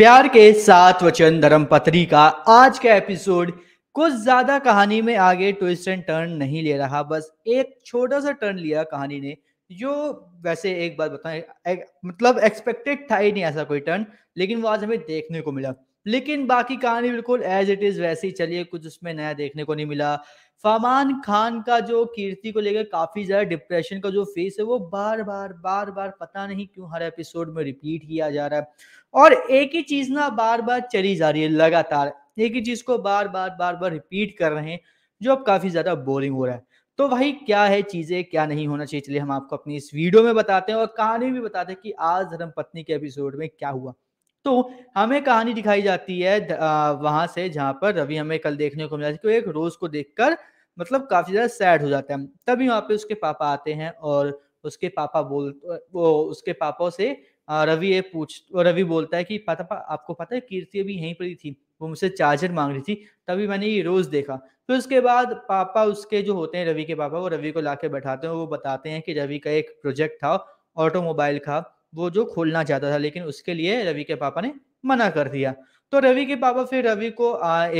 प्यार के सात वचन धर्म पत्री का आज का एपिसोड कुछ ज्यादा कहानी में आगे ट्विस्ट एंड टर्न नहीं ले रहा बस एक छोटा सा टर्न लिया कहानी ने जो वैसे एक बात बताएं मतलब एक्सपेक्टेड था ही नहीं ऐसा कोई टर्न लेकिन वो आज हमें देखने को मिला लेकिन बाकी कहानी बिल्कुल एज इट इज वैसे ही चलिए कुछ उसमें नया देखने को नहीं मिला फमान खान का जो कीर्ति को लेकर काफी ज्यादा डिप्रेशन का जो फेस है वो बार बार बार बार पता नहीं क्यों हर एपिसोड में रिपीट किया जा रहा है और एक ही चीज ना बार बार चली जा रही है लगातार एक ही चीज को बार बार बार बार रिपीट कर रहे हैं जो अब काफी ज्यादा बोरिंग हो रहा है तो भाई क्या है चीजें क्या नहीं होना चाहिए चलिए हम आपको अपनी इस वीडियो में बताते हैं और कहानी भी बताते हैं कि आज धर्म पत्नी के एपिसोड में क्या हुआ तो हमें कहानी दिखाई जाती है वहां से जहां पर रवि हमें कल देखने को मिला एक रोज को देखकर मतलब काफी ज्यादा सैड हो जाता है तभी वहां पे उसके पापा आते हैं और उसके पापा बोल वो उसके पापा से रवि ये पूछ रवि बोलता है कि पापा आपको पता है कीर्ति अभी यहीं पर ही थी वो मुझसे चार्जर मांग रही थी तभी मैंने ये रोज देखा फिर उसके बाद पापा उसके जो होते हैं रवि के पापा वो रवि को ला बैठाते हैं वो बताते हैं कि रवि का एक प्रोजेक्ट था ऑटोमोबाइल का वो जो खोलना चाहता था लेकिन उसके लिए रवि के पापा ने मना कर दिया तो रवि के पापा फिर रवि को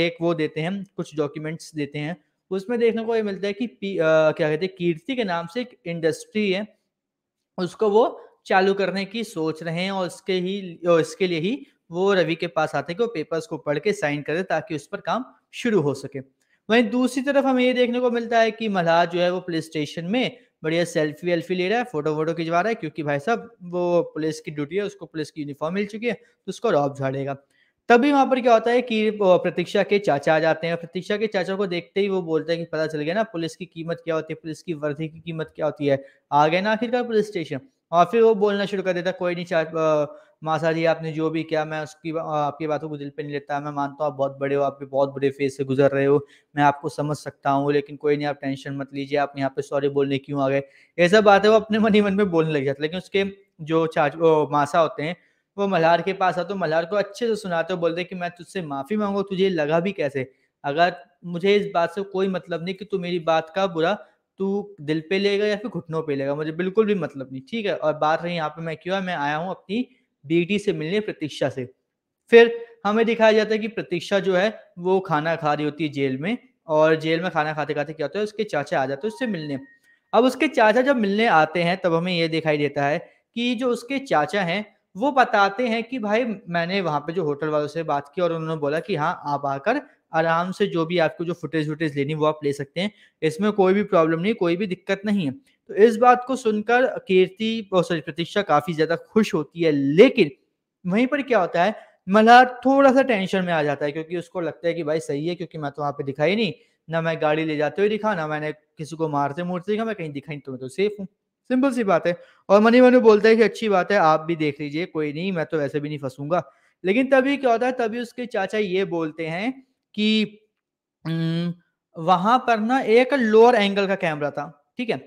एक वो देते हैं कुछ डॉक्यूमेंट्स देते हैं उसमें देखने को ये मिलता है कि पी, आ, क्या कहते हैं कीर्ति के नाम से एक इंडस्ट्री है उसको वो चालू करने की सोच रहे हैं और उसके ही इसके लिए ही वो रवि के पास आते हैं कि वो पेपर्स को पढ़ के साइन करे ताकि उस पर काम शुरू हो सके वहीं दूसरी तरफ हमें ये देखने को मिलता है कि मल्हार जो है वो प्ले स्टेशन में बढ़िया सेल्फी वेल्फी ले रहा है फोटो वोटो खिंचवा रहा है क्योंकि भाई साहब वो पुलिस की ड्यूटी है उसको पुलिस की यूनिफॉर्म मिल चुकी है तो उसको रॉब झाड़ेगा तभी वहां पर क्या होता है कि प्रतीक्षा के चाचा आ जाते हैं प्रतीक्षा के चाचा को देखते ही वो बोलते हैं कि पता चल गया ना पुलिस की कीमत क्या होती है पुलिस की वर्दी की कीमत क्या होती है आ गए ना आखिरकार पुलिस स्टेशन और फिर वो बोलना शुरू कर देता कोई नहीं मासा जी आपने जो भी किया मैं उसकी आपकी बातों को दिल पे नहीं लेता मैं मानता हूँ आप बहुत बड़े हो आप भी बहुत बुरे फेज से गुजर रहे हो मैं आपको समझ सकता हूँ लेकिन कोई नहीं आप टेंशन मत लीजिए आप यहाँ पे सॉरी बोलने क्यों आ गए ये सब बात है वो अपने मन ही मन में बोलने लग जाते लेकिन उसके जो चाच मासा होते हैं वो मल्हार के पास आते हो मल्हार को अच्छे से सुनाते हो बोलते कि मैं तुझसे माफ़ी मांगू तुझे लगा भी कैसे अगर मुझे इस बात से कोई मतलब नहीं कि तू मेरी बात का बुरा तू दिल पे लेगा या फिर घुटनों पे लेगा मुझे बिल्कुल भी मतलब नहीं ठीक है और बात रही यहाँ पे मैं क्यों मैं आया हूँ अपनी बीटी से मिलने प्रतीक्षा से फिर हमें दिखाया जाता है कि प्रतीक्षा जो है वो खाना खा रही होती है जेल में और जेल में खाना खाते खाते क्या होता है उसके चाचा आ जाते हैं उससे मिलने अब उसके चाचा जब मिलने आते हैं तब हमें ये दिखाई देता है कि जो उसके चाचा हैं वो बताते हैं कि भाई मैंने वहाँ पे जो होटल वालों से बात की और उन्होंने बोला कि हाँ आप आकर आराम से जो भी आपको जो फुटेज वुटेज लेनी वो आप ले सकते हैं इसमें कोई भी प्रॉब्लम नहीं कोई भी दिक्कत नहीं है तो इस बात को सुनकर कीर्ति और सॉरी प्रतीक्षा काफी ज्यादा खुश होती है लेकिन वहीं पर क्या होता है मल्हार थोड़ा सा टेंशन में आ जाता है क्योंकि उसको लगता है कि भाई सही है क्योंकि मैं तो वहां पे दिखाई नहीं ना मैं गाड़ी ले जाते हुए दिखा ना मैंने किसी को मारते मुड़ते दिखा मैं कहीं दिखाई तो मैं तो सेफ हूँ सिंपल सी बात है और मनी मनु बोलता है कि अच्छी बात है आप भी देख लीजिए कोई नहीं मैं तो वैसे भी नहीं फंसूंगा लेकिन तभी क्या होता है तभी उसके चाचा ये बोलते हैं कि वहां पर ना एक लोअर एंगल का कैमरा था ठीक है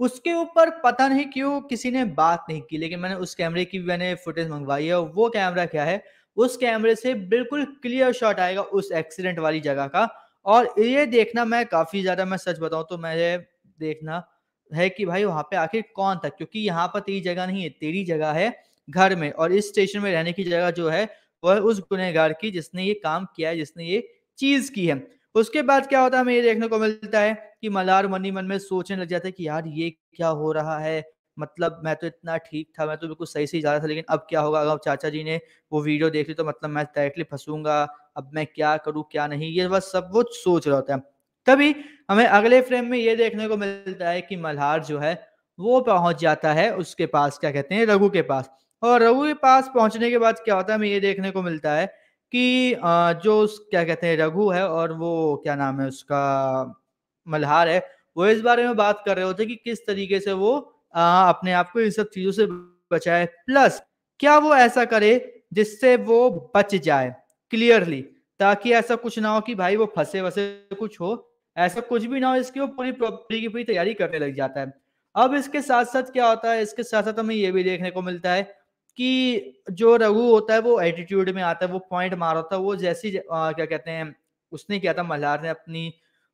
उसके ऊपर पता नहीं क्यों किसी ने बात नहीं की लेकिन मैंने उस कैमरे की मैंने फुटेज मंगवाई है वो कैमरा क्या है उस कैमरे से बिल्कुल क्लियर शॉट आएगा उस एक्सीडेंट वाली जगह का और ये देखना मैं काफी ज्यादा मैं सच बताऊं तो मैं देखना है कि भाई वहां पे आखिर कौन था क्योंकि यहाँ पर तेरी जगह नहीं है तेरी जगह है घर में और इस स्टेशन में रहने की जगह जो है वह उस गुनहगार की जिसने ये काम किया है जिसने ये चीज की है उसके बाद क्या होता है हमें ये देखने को मिलता है कि मलार मनी मन में सोचने लग जाता है कि यार ये क्या हो रहा है मतलब मैं तो इतना ठीक था मैं तो बिल्कुल सही से जा रहा था लेकिन अब क्या होगा अगर चाचा जी ने वो वीडियो देख ली तो मतलब मैं डायरेक्टली फंसूंगा अब मैं क्या करूँ क्या नहीं ये बस सब वो सोच रहा होता है तभी हमें अगले फ्रेम में ये देखने को मिलता है कि मल्हार जो है वो पहुंच जाता है उसके पास क्या कहते हैं रघु के पास और रघु के पास पहुंचने के बाद क्या होता है हमें ये देखने को मिलता है कि जो क्या कहते हैं रघु है और वो क्या नाम है उसका मल्हार है वो इस बारे में बात कर रहे होते कि किस तरीके से वो अपने आप को इन सब चीजों से बचाए प्लस क्या वो ऐसा करे जिससे वो बच जाए क्लियरली ताकि ऐसा कुछ ना हो कि भाई वो फंसे वसे कुछ हो ऐसा कुछ भी ना हो इसकी वो पूरी प्रॉपर्टी की पूरी तैयारी करने लग जाता है अब इसके साथ साथ क्या होता है इसके साथ साथ हमें ये भी देखने को मिलता है कि जो रघु होता है वो एटीट्यूड में आता है वो पॉइंट मार होता है वो जैसी क्या कहते हैं उसने क्या था मल्हार ने अपनी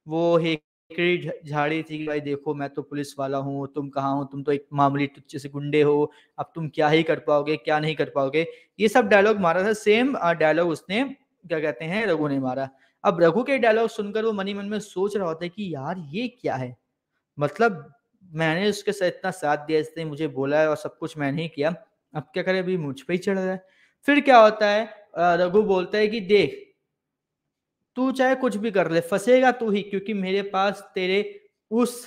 वो हेकड़ी झाड़ी थी कि भाई देखो मैं तो पुलिस वाला हूँ तुम कहाँ हो तुम तो एक मामूली तुच्छे से गुंडे हो अब तुम क्या ही कर पाओगे क्या नहीं कर पाओगे ये सब डायलॉग मारा था सेम डायलॉग उसने क्या कहते हैं रघु ने मारा अब रघु के डायलॉग सुनकर वो मनी मन में सोच रहा होता है कि यार ये क्या है मतलब मैंने उसके साथ इतना साथ दिया इसने मुझे बोला है और सब कुछ मैंने ही किया अब क्या करे अभी मुझ पर ही चढ़ रहा है फिर क्या होता है रघु बोलता है कि देख तू चाहे कुछ भी कर ले फंसेगा तू ही क्योंकि मेरे पास तेरे उस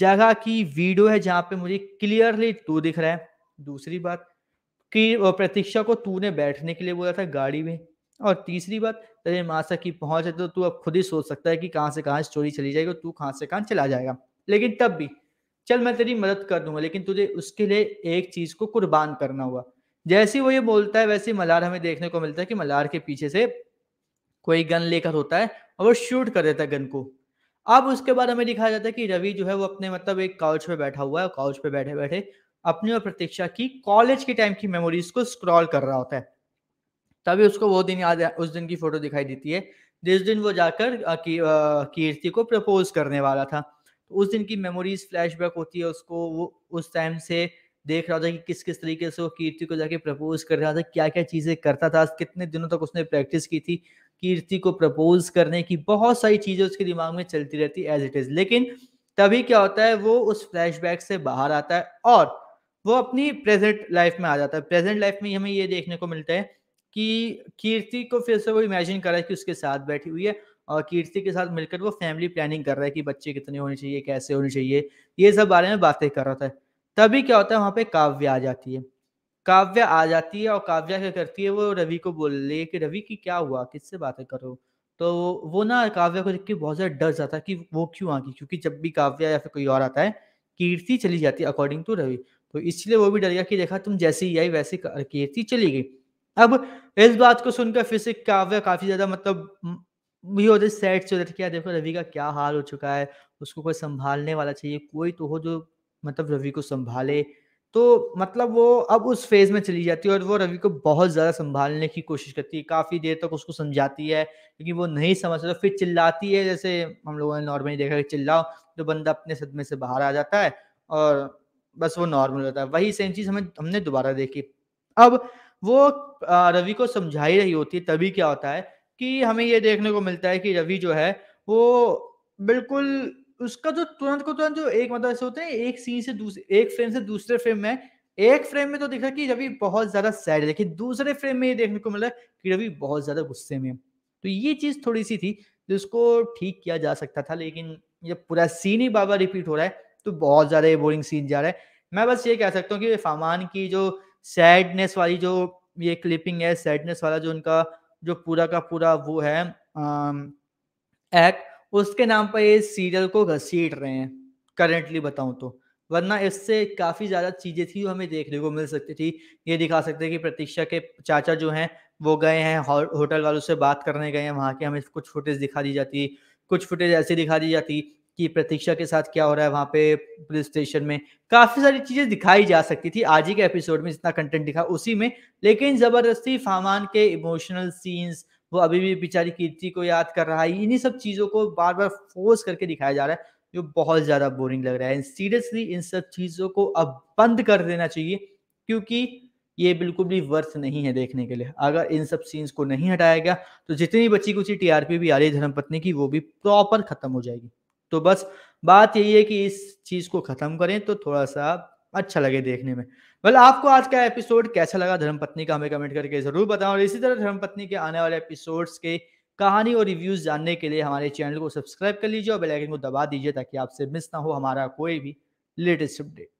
जगह की वीडियो है जहां पे मुझे क्लियरली तू दिख रहा है दूसरी बात कि प्रतीक्षा को तूने बैठने के लिए बोला था गाड़ी में और तीसरी बात तेरे मासा की पहुंच है तो तू अब खुद ही सोच सकता है कि कहाँ से कहाँ स्टोरी चली जाएगी तू कहाँ से कहाँ चला जाएगा लेकिन तब भी चल मैं तेरी मदद कर दूंगा लेकिन तुझे उसके लिए एक चीज को कुर्बान करना होगा जैसे वो ये बोलता है वैसे मलार हमें देखने को मिलता है कि मलार के पीछे से कोई गन लेकर होता है और वो शूट कर देता है गन को अब उसके बाद हमें दिखाया जाता है कि रवि जो है वो अपने मतलब एक काउच पे बैठा हुआ है काउच पे बैठे बैठे अपनी और प्रतीक्षा की कॉलेज के टाइम की मेमोरीज को स्क्रॉल कर रहा होता है तभी उसको वो दिन याद है उस दिन की फोटो दिखाई देती है जिस दिन वो जाकर की, कीर्ति को प्रपोज करने वाला था तो उस दिन की मेमोरीज फ्लैशबैक होती है उसको वो उस टाइम से देख रहा था कि किस किस तरीके से वो कीर्ति को जाके प्रपोज कर रहा था क्या क्या चीज़ें करता था कितने दिनों तक उसने प्रैक्टिस की थी कीर्ति को प्रपोज करने की बहुत सारी चीज़ें उसके दिमाग में चलती रहती एज इट इज़ लेकिन तभी क्या होता है वो उस फ्लैशबैक से बाहर आता है और वो अपनी प्रेजेंट लाइफ में आ जाता है प्रेजेंट लाइफ में हमें ये देखने को मिलता है कि कीर्ति को फिर से वो इमेजिन करा कि उसके साथ बैठी हुई है कीर्ति के साथ मिलकर वो फैमिली प्लानिंग कर रहा है कि बच्चे कितने होने चाहिए कैसे होने चाहिए ये सब बारे में बातें कर रहा था तभी क्या होता है वहाँ पे काव्य आ जाती है काव्य आ जाती है और काव्य क्या करती है वो रवि को बोल रही है कि रवि की क्या हुआ किससे बातें करो तो वो ना काव्य को देख के बहुत ज़्यादा डर जाता है कि वो क्यों आ गई क्योंकि जब भी काव्य या फिर कोई और आता है कीर्ति चली जाती है अकॉर्डिंग टू रवि तो इसलिए वो भी डर गया कि देखा तुम जैसे ही आई वैसे कीर्ति चली गई अब इस बात को सुनकर फिर से काव्य काफ़ी ज़्यादा मतलब भी सेट से होते क्या देखो रवि का क्या हाल हो चुका है उसको कोई संभालने वाला चाहिए कोई तो हो जो मतलब रवि को संभाले तो मतलब वो अब उस फेज में चली जाती है और वो रवि को बहुत ज़्यादा संभालने की कोशिश करती है काफ़ी देर तक उसको समझाती है लेकिन वो नहीं समझ तो फिर चिल्लाती है जैसे हम लोगों ने नॉर्मली देखा कि चिल्लाओ तो बंदा अपने सदमे से बाहर आ जाता है और बस वो नॉर्मल होता है वही सेम चीज़ हमें हमने दोबारा देखी अब वो रवि को समझा ही रही होती है तभी क्या होता है कि हमें ये देखने को मिलता है कि रवि जो है वो बिल्कुल उसका जो तुरंत को तुरंत जो एक मतलब ऐसे होते हैं एक सीन से दूसरे एक फ्रेम से दूसरे फ्रेम में एक फ्रेम में तो दिख रहा है कि रवि बहुत ज्यादा सैड है लेकिन दूसरे फ्रेम में ये देखने को मिल रहा है कि रवि बहुत ज्यादा गुस्से में तो ये चीज थोड़ी सी थी जिसको ठीक किया जा सकता था लेकिन जब पूरा सीन ही बाबा रिपीट हो रहा है तो बहुत ज्यादा ये बोरिंग सीन जा रहा है मैं बस ये कह सकता हूँ कि फामान की जो सैडनेस वाली जो ये क्लिपिंग है सैडनेस वाला जो उनका जो पूरा का पूरा वो है एक्ट उसके नाम पर ये सीरियल को घसीट रहे हैं करेंटली बताऊं तो वरना इससे काफ़ी ज़्यादा चीज़ें थी जो हमें देखने को मिल सकती थी ये दिखा सकते हैं कि प्रतीक्षा के चाचा जो हैं वो गए हैं होटल वालों से बात करने गए हैं वहाँ के हमें कुछ फुटेज दिखा दी जाती कुछ फुटेज ऐसी दिखा दी जाती कि प्रतीक्षा के साथ क्या हो रहा है वहां पे पुलिस स्टेशन में काफ़ी सारी चीज़ें दिखाई जा सकती थी आज ही के एपिसोड में जितना कंटेंट दिखा उसी में लेकिन ज़बरदस्ती फामान के इमोशनल सीन्स वो अभी भी बेचारी कीर्ति को याद कर रहा है इन्हीं सब चीज़ों को बार बार फोर्स करके दिखाया जा रहा है जो बहुत ज़्यादा बोरिंग लग रहा है सीरियसली इन सब चीज़ों को अब बंद कर देना चाहिए क्योंकि ये बिल्कुल भी वर्थ नहीं है देखने के लिए अगर इन सब सीन्स को नहीं हटाया गया तो जितनी बची कुछ टीआरपी भी आ रही है धर्मपत्नी की वो भी प्रॉपर खत्म हो जाएगी तो बस बात यही है कि इस चीज़ को ख़त्म करें तो थोड़ा सा अच्छा लगे देखने में वेल आपको आज का एपिसोड कैसा लगा धर्मपत्नी का हमें कमेंट करके ज़रूर बताओ और इसी तरह धर्मपत्नी के आने वाले एपिसोड्स के कहानी और रिव्यूज़ जानने के लिए हमारे चैनल को सब्सक्राइब कर लीजिए और बेल आइकन को दबा दीजिए ताकि आपसे मिस ना हो हमारा कोई भी लेटेस्ट अपडेट